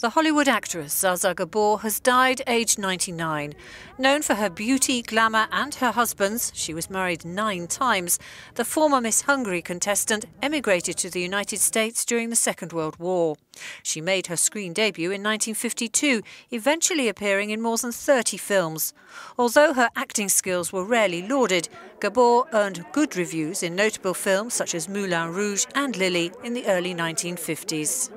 The Hollywood actress Zaza Gabor has died aged 99. Known for her beauty, glamour, and her husbands, she was married nine times. The former Miss Hungary contestant emigrated to the United States during the Second World War. She made her screen debut in 1952, eventually appearing in more than 30 films. Although her acting skills were rarely lauded, Gabor earned good reviews in notable films such as Moulin Rouge and Lily in the early 1950s.